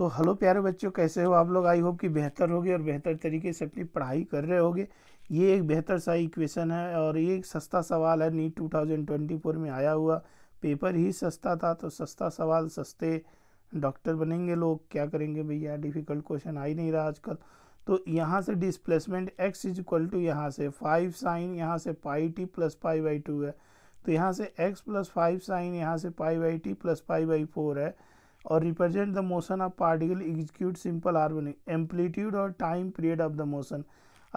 तो हेलो प्यारे बच्चों कैसे हो आप लोग आई होप कि बेहतर होगे और बेहतर तरीके से अपनी पढ़ाई कर रहे होगे ये एक बेहतर सा इक्वेशन है और ये एक सस्ता सवाल है नीट 2024 में आया हुआ पेपर ही सस्ता था तो सस्ता सवाल सस्ते डॉक्टर बनेंगे लोग क्या करेंगे भैया डिफ़िकल्ट क्वेश्चन आ ही नहीं रहा आजकल तो यहाँ से displacement X is equal to यहाँ से फाइव साइन यहाँ से pi T plus pi by two है तो यहाँ से एक्स प्लस फाइव साइन यहाँ से pi by T plus pi by four है और represent the motion of particle execute simple harmonic amplitude और time period of the motion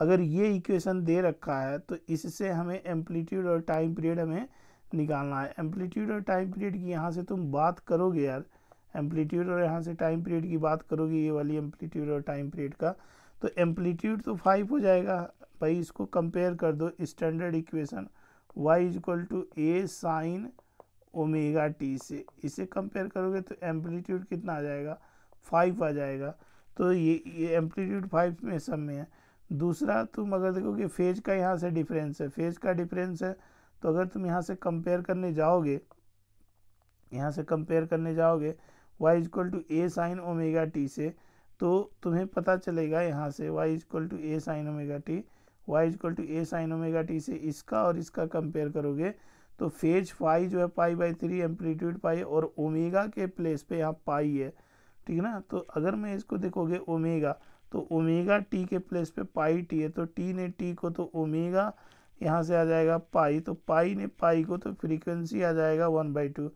अगर ये इक्वेशन दे रखा है तो इससे हमें एम्पलीट्यूड और टाइम पीरियड हमें निकालना है एम्पलीट्यूड और टाइम पीरियड की यहाँ से तुम बात करोगे यार एम्पलीट्यूड और यहाँ से टाइम पीरियड की बात करोगे ये वाली एम्पलीट्यूड और टाइम पीरियड का तो एम्पलीट्यूड तो फाइव हो जाएगा भाई इसको कंपेयर कर दो standard equation Y is equal to A sine omega T से इसे कंपेयर करोगे तो एम्पलीट्यूड कितना आ जाएगा फाइव आ जाएगा तो ये ये एम्पलीट्यूड फाइव में सब में है दूसरा तुम अगर देखो कि फेज का यहाँ से डिफरेंस है फेज का डिफरेंस है तो अगर तुम यहाँ से कंपेयर करने जाओगे यहाँ से कंपेयर करने जाओगे Y is equal to A sine omega T से तो तुम्हें पता चलेगा यहाँ से Y is equal to A sine omega T Y is equal to A sine omega T से इसका और इसका कंपेयर करोगे तो फेज फाई जो है pi by three amplitude pi और ओमेगा के प्लेस पे यहाँ पाई है ठीक है ना तो अगर मैं इसको देखोगे ओमेगा तो ओमेगा टी के प्लेस पे पाई टी है तो टी ने टी को तो ओमेगा यहाँ से आ जाएगा पाई तो पाई ने पाई को तो फ्रीक्वेंसी आ जाएगा वन बाई टू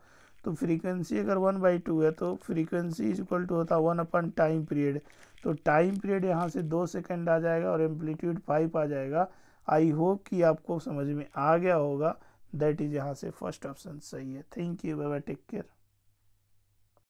तो फ्रीक्वेंसी अगर वन बाई टू है तो फ्रीक्वेंसी इज इक्वल टू होता है वन अपन टाइम पीरियड तो टाइम पीरियड यहाँ से दो सेकेंड आ जाएगा और एम्पलीट्यूड फाइव आ जाएगा आई होप कि आपको समझ में आ गया होगा दैट इज यहाँ से फर्स्ट ऑप्शन सही है थैंक यू बाबा टेक केयर